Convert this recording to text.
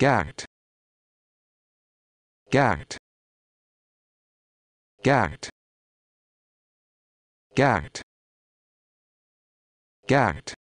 gacked gacked gacked gacked gacked